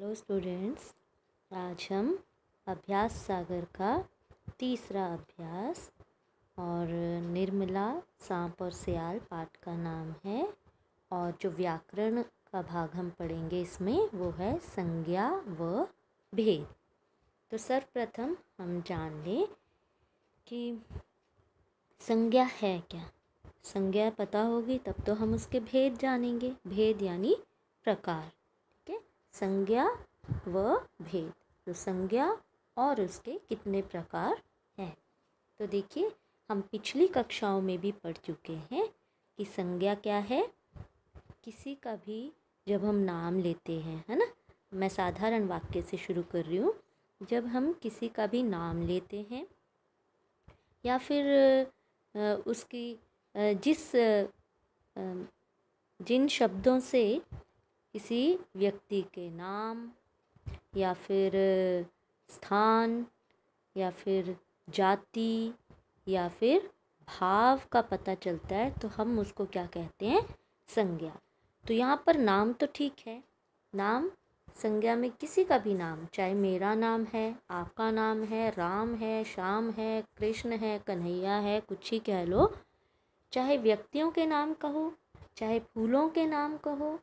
hello students आज हम अभ्यास सागर का तीसरा अभ्यास और निर्मला सांप और सियाल पाठ का नाम है और जो व्याकरण का भाग हम पढ़ेंगे इसमें वो है संज्ञा व भेद तो सर्वप्रथम हम जान लें कि संज्ञा है क्या संज्ञा पता होगी तब तो हम उसके भेद जानेंगे भेद यानी प्रकार संज्ञा व भेद तो संज्ञा और उसके कितने प्रकार हैं तो देखिए हम पिछली कक्षाओं में भी पढ़ चुके हैं कि संज्ञा क्या है किसी का भी जब हम नाम लेते हैं है ना मैं साधारण वाक्य से शुरू कर रही हूँ जब हम किसी का भी नाम लेते हैं या फिर उसकी जिस जिन शब्दों से किसी व्यक्ति के नाम या फिर स्थान या फिर जाति या फिर भाव का पता चलता है तो हम उसको क्या कहते हैं संज्ञा तो यहाँ पर नाम तो ठीक है नाम संज्ञा में किसी का भी नाम चाहे मेरा नाम है आपका नाम है राम है श्याम है कृष्ण है कन्हैया है कुछ ही कह लो चाहे व्यक्तियों के नाम कहो चाहे फूलों के नाम कहो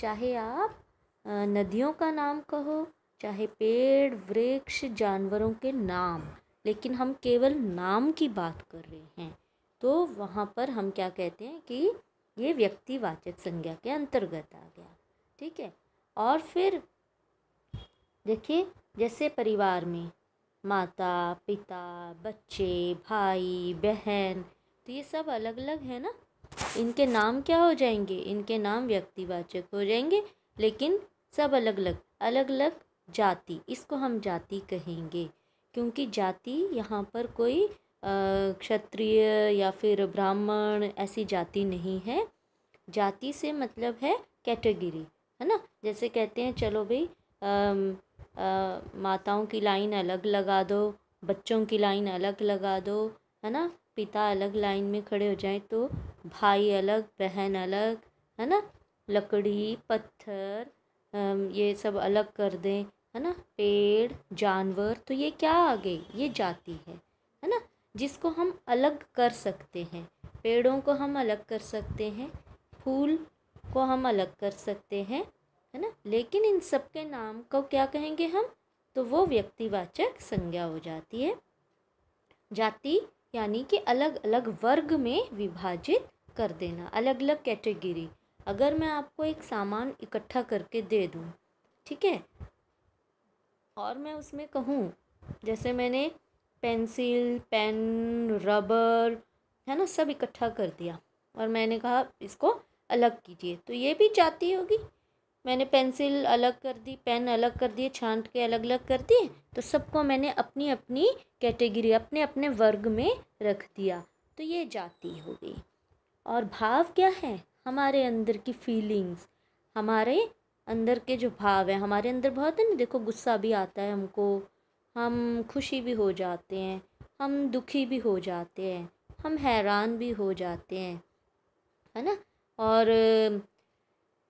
चाहे आप नदियों का नाम कहो चाहे पेड़ वृक्ष जानवरों के नाम लेकिन हम केवल नाम की बात कर रहे हैं तो वहाँ पर हम क्या कहते हैं कि ये व्यक्तिवाचक संज्ञा के अंतर्गत आ गया ठीक है और फिर देखिए जैसे परिवार में माता पिता बच्चे भाई बहन तो ये सब अलग अलग है ना इनके नाम क्या हो जाएंगे इनके नाम व्यक्तिवाचक हो जाएंगे लेकिन सब अलग अलग अलग अलग जाति इसको हम जाति कहेंगे क्योंकि जाति यहाँ पर कोई क्षत्रिय या फिर ब्राह्मण ऐसी जाति नहीं है जाति से मतलब है कैटेगरी है ना जैसे कहते हैं चलो भाई माताओं की लाइन अलग लगा दो बच्चों की लाइन अलग लगा दो है ना पिता अलग लाइन में खड़े हो जाएं तो भाई अलग बहन अलग है ना लकड़ी पत्थर ये सब अलग कर दें है ना पेड़ जानवर तो ये क्या आ गई ये जाति है है ना जिसको हम अलग कर सकते हैं पेड़ों को हम अलग कर सकते हैं फूल को हम अलग कर सकते हैं है ना लेकिन इन सब के नाम को क्या कहेंगे हम तो वो व्यक्तिवाचक संज्ञा हो जाती है जाति यानी कि अलग अलग वर्ग में विभाजित कर देना अलग अलग कैटेगरी अगर मैं आपको एक सामान इकट्ठा करके दे दूँ ठीक है और मैं उसमें कहूँ जैसे मैंने पेंसिल पेन रबर है ना सब इकट्ठा कर दिया और मैंने कहा इसको अलग कीजिए तो ये भी जाती होगी मैंने पेंसिल अलग कर दी पेन अलग कर दिए छांट के अलग अलग कर दिए तो सबको मैंने अपनी अपनी कैटेगरी अपने अपने वर्ग में रख दिया तो ये जाति हो गई और भाव क्या है हमारे अंदर की फीलिंग्स हमारे अंदर के जो भाव हैं हमारे अंदर बहुत है ना देखो गुस्सा भी आता है हमको हम खुशी भी हो जाते हैं हम दुखी भी हो जाते हैं हम हैरान भी हो जाते हैं है ना और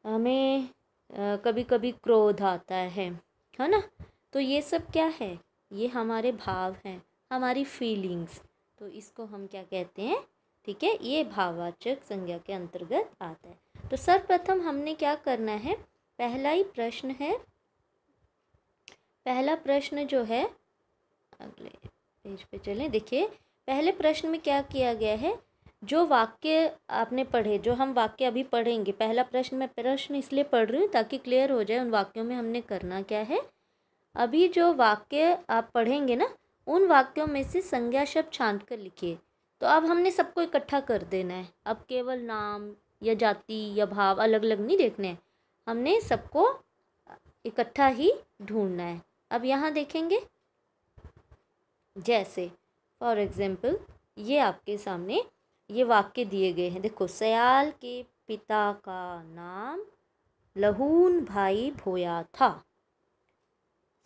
हमें कभी कभी क्रोध आता है है ना तो ये सब क्या है ये हमारे भाव हैं हमारी फीलिंग्स तो इसको हम क्या कहते हैं ठीक है ये भाववाचक संज्ञा के अंतर्गत आता है तो सर्वप्रथम हमने क्या करना है पहला ही प्रश्न है पहला प्रश्न जो है अगले पेज पे चलें देखिए पहले प्रश्न में क्या किया गया है जो वाक्य आपने पढ़े जो हम वाक्य अभी पढ़ेंगे पहला प्रश्न मैं प्रश्न इसलिए पढ़ रही हूँ ताकि क्लियर हो जाए उन वाक्यों में हमने करना क्या है अभी जो वाक्य आप पढ़ेंगे ना उन वाक्यों में से संज्ञा शब्द छांट कर लिखिए तो अब हमने सबको इकट्ठा कर देना है अब केवल नाम या जाति या भाव अलग अलग नहीं देखने हैं हमने सबको इकट्ठा ही ढूंढना है अब यहाँ देखेंगे जैसे फॉर एग्ज़ाम्पल ये आपके सामने ये वाक्य दिए गए हैं देखो सयाल के पिता का नाम लहून भाई भोया था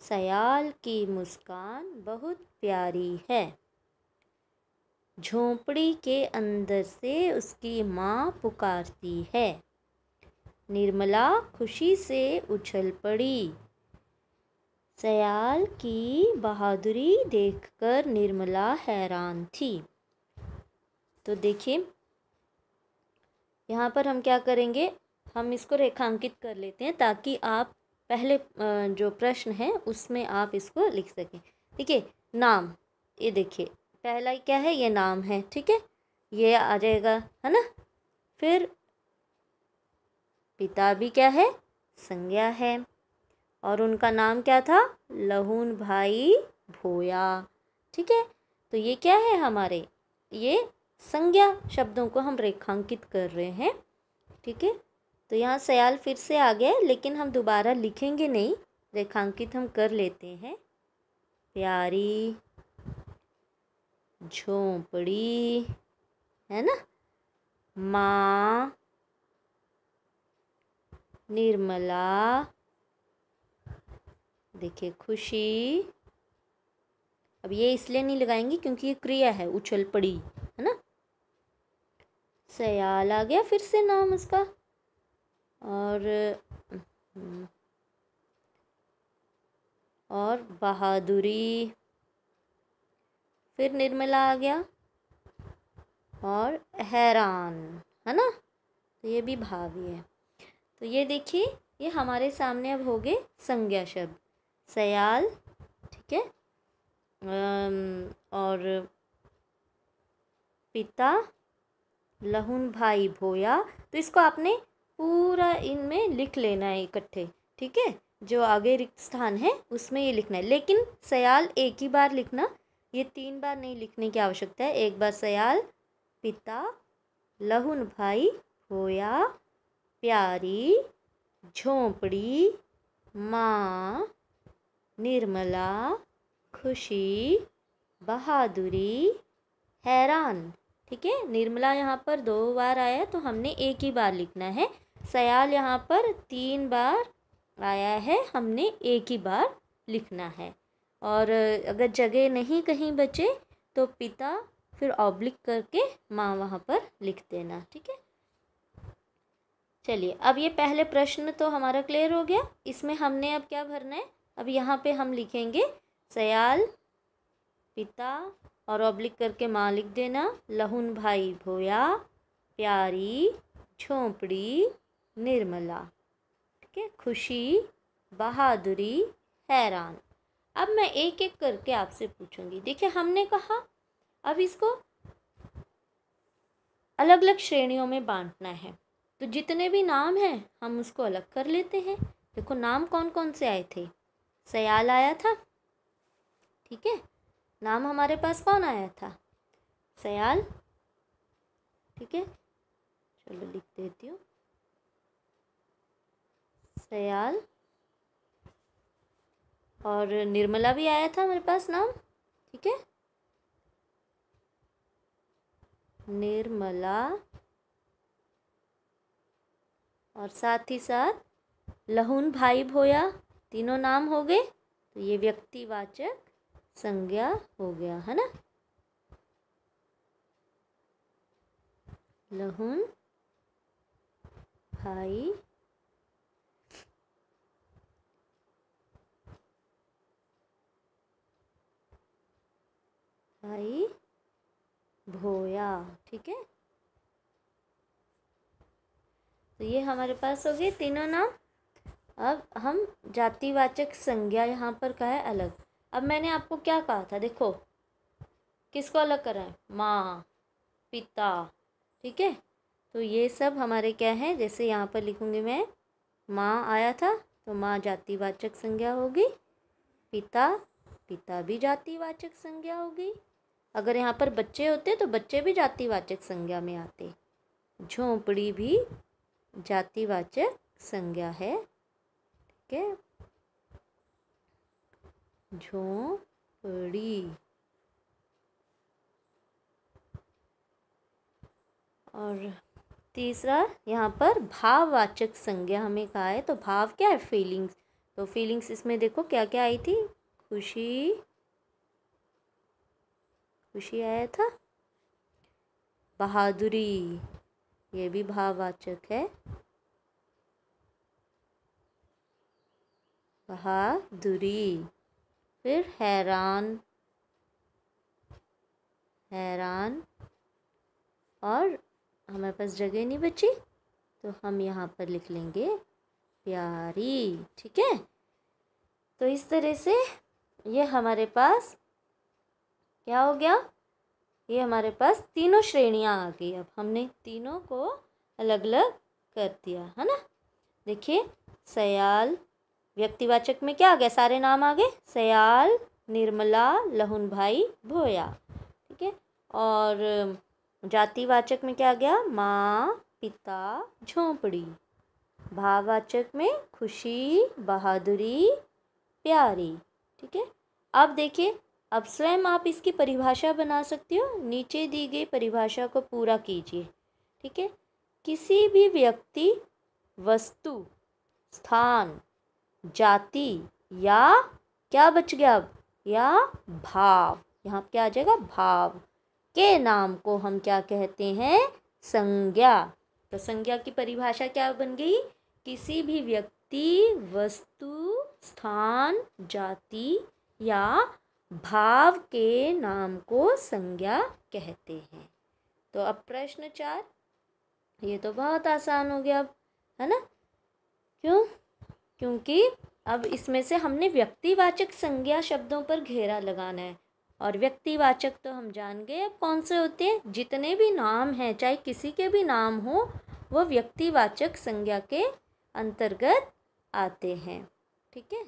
सयाल की मुस्कान बहुत प्यारी है झोंपड़ी के अंदर से उसकी माँ पुकारती है निर्मला खुशी से उछल पड़ी सयाल की बहादुरी देखकर निर्मला हैरान थी तो देखिए यहाँ पर हम क्या करेंगे हम इसको रेखांकित कर लेते हैं ताकि आप पहले जो प्रश्न है उसमें आप इसको लिख सकें ठीक है नाम ये देखिए पहला क्या है ये नाम है ठीक है ये आ जाएगा है ना फिर पिता भी क्या है संज्ञा है और उनका नाम क्या था लहून भाई भोया ठीक है तो ये क्या है हमारे ये संज्ञा शब्दों को हम रेखांकित कर रहे हैं ठीक है तो यहाँ सयाल फिर से आ गया लेकिन हम दोबारा लिखेंगे नहीं रेखांकित हम कर लेते हैं प्यारी झोंपड़ी है ना माँ निर्मला देखिए खुशी अब ये इसलिए नहीं लगाएंगे क्योंकि ये क्रिया है उछल पड़ी सयाल आ गया फिर से नाम उसका और और बहादुरी फिर निर्मला आ गया और हैरान है ना तो ये भी भावी है तो ये देखिए ये हमारे सामने अब हो गए संज्ञा शब्द सयाल ठीक है और पिता लहुन भाई भोया तो इसको आपने पूरा इनमें लिख लेना है इकट्ठे ठीक है जो आगे रिक्त स्थान है उसमें ये लिखना है लेकिन सयाल एक ही बार लिखना ये तीन बार नहीं लिखने की आवश्यकता है एक बार सयाल पिता लहुन भाई भोया प्यारी झोंपड़ी माँ निर्मला खुशी बहादुरी हैरान ठीक है निर्मला यहाँ पर दो बार आया तो हमने एक ही बार लिखना है सयाल यहाँ पर तीन बार आया है हमने एक ही बार लिखना है और अगर जगह नहीं कहीं बचे तो पिता फिर ऑब्लिक करके माँ वहाँ पर लिख देना ठीक है चलिए अब ये पहले प्रश्न तो हमारा क्लियर हो गया इसमें हमने अब क्या भरना है अब यहाँ पे हम लिखेंगे सयाल पिता और ऑब्लिक करके माँ लिख देना लहुन भाई भोया प्यारी झोंपड़ी निर्मला ठीक है खुशी बहादुरी हैरान अब मैं एक एक करके आपसे पूछूंगी देखिए हमने कहा अब इसको अलग अलग श्रेणियों में बांटना है तो जितने भी नाम हैं हम उसको अलग कर लेते हैं देखो नाम कौन कौन से आए थे सयाल आया था ठीक है नाम हमारे पास कौन आया था सयाल ठीक है चलो लिख देती हूँ सयाल और निर्मला भी आया था मेरे पास नाम ठीक है निर्मला और साथ ही साथ लहून भाई भोया तीनों नाम हो गए तो ये व्यक्तिवाचक संज्ञा हो गया है ना लहुन भाई भाई भोया ठीक है तो ये हमारे पास हो गए तीनों नाम अब हम जातिवाचक संज्ञा यहाँ पर का है अलग अब मैंने आपको क्या कहा था देखो किसको अलग करा है माँ पिता ठीक है तो ये सब हमारे क्या है जैसे यहाँ पर लिखूँगी मैं माँ आया था तो माँ जातिवाचक संज्ञा होगी पिता पिता भी जातिवाचक संज्ञा होगी अगर यहाँ पर बच्चे होते तो बच्चे भी जातिवाचक संज्ञा में आते झोंपड़ी भी जातिवाचक संज्ञा है ठीक है झोंपड़ी और तीसरा यहाँ पर भाववाचक संज्ञा हमें कहा है तो भाव क्या है फीलिंग्स तो फीलिंग्स इसमें देखो क्या क्या आई थी खुशी खुशी आया था बहादुरी ये भी भाववाचक है बहादुरी फिर हैरान हैरान और हमारे पास जगह नहीं बची तो हम यहाँ पर लिख लेंगे प्यारी ठीक है तो इस तरह से ये हमारे पास क्या हो गया ये हमारे पास तीनों श्रेणियाँ आ गई अब हमने तीनों को अलग अलग कर दिया है ना देखिए सयाल व्यक्तिवाचक में क्या आ गया सारे नाम आ गए सयाल निर्मला लहुन भाई भोया ठीक है और जातिवाचक में क्या आ गया माँ पिता झोंपड़ी भाववाचक में खुशी बहादुरी प्यारी ठीक है अब देखिए अब स्वयं आप इसकी परिभाषा बना सकते हो नीचे दी गई परिभाषा को पूरा कीजिए ठीक है किसी भी व्यक्ति वस्तु स्थान जाति या क्या बच गया अब या भाव यहाँ क्या आ जाएगा भाव के नाम को हम क्या कहते हैं संज्ञा तो संज्ञा की परिभाषा क्या बन गई किसी भी व्यक्ति वस्तु स्थान जाति या भाव के नाम को संज्ञा कहते हैं तो अब प्रश्न चार ये तो बहुत आसान हो गया अब है ना क्यों क्योंकि अब इसमें से हमने व्यक्तिवाचक संज्ञा शब्दों पर घेरा लगाना है और व्यक्तिवाचक तो हम जान गए अब कौन से होते हैं जितने भी नाम हैं चाहे किसी के भी नाम हो वो व्यक्तिवाचक संज्ञा के अंतर्गत आते हैं ठीक है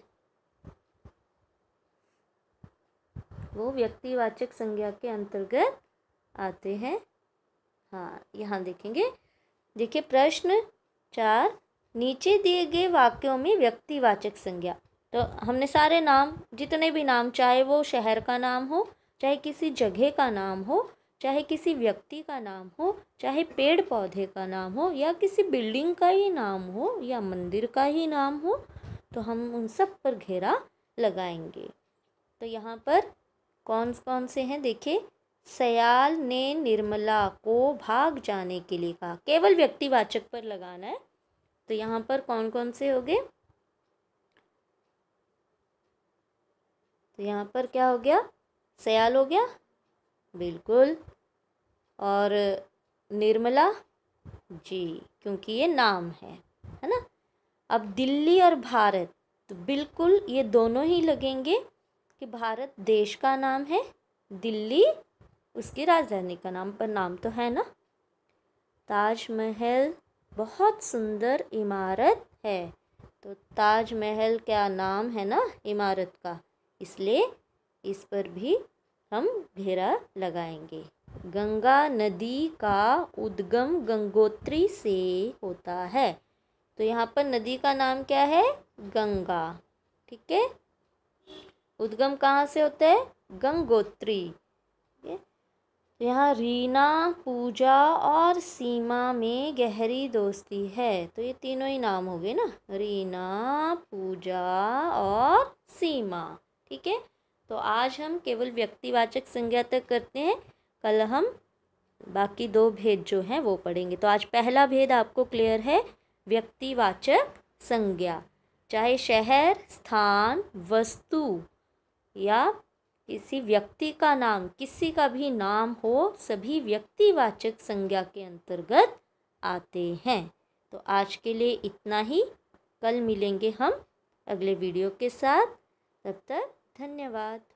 वो व्यक्तिवाचक संज्ञा के अंतर्गत आते हैं हाँ यहाँ देखेंगे देखिए प्रश्न चार नीचे दिए गए वाक्यों में व्यक्तिवाचक संज्ञा तो हमने सारे नाम जितने भी नाम चाहे वो शहर का नाम हो चाहे किसी जगह का नाम हो चाहे किसी व्यक्ति का नाम हो चाहे पेड़ पौधे का नाम हो या किसी बिल्डिंग का ही नाम हो या मंदिर का ही नाम हो तो हम उन सब पर घेरा लगाएंगे तो यहाँ पर कौन कौन से हैं देखिए सयाल ने निर्मला को भाग जाने के लिए कहा केवल व्यक्तिवाचक पर लगाना है तो यहाँ पर कौन कौन से हो गए तो यहाँ पर क्या हो गया सयाल हो गया बिल्कुल और निर्मला जी क्योंकि ये नाम है है ना अब दिल्ली और भारत तो बिल्कुल ये दोनों ही लगेंगे कि भारत देश का नाम है दिल्ली उसकी राजधानी का नाम पर नाम तो है ना ताजमहल बहुत सुंदर इमारत है तो ताजमहल क्या नाम है ना इमारत का इसलिए इस पर भी हम घेरा लगाएंगे गंगा नदी का उद्गम गंगोत्री से होता है तो यहाँ पर नदी का नाम क्या है गंगा ठीक है उद्गम कहाँ से होता है गंगोत्री यहाँ रीना पूजा और सीमा में गहरी दोस्ती है तो ये तीनों ही नाम हो गए ना रीना पूजा और सीमा ठीक है तो आज हम केवल व्यक्तिवाचक संज्ञा तक करते हैं कल हम बाकी दो भेद जो हैं वो पढ़ेंगे तो आज पहला भेद आपको क्लियर है व्यक्तिवाचक संज्ञा चाहे शहर स्थान वस्तु या किसी व्यक्ति का नाम किसी का भी नाम हो सभी व्यक्तिवाचक संज्ञा के अंतर्गत आते हैं तो आज के लिए इतना ही कल मिलेंगे हम अगले वीडियो के साथ तब तक धन्यवाद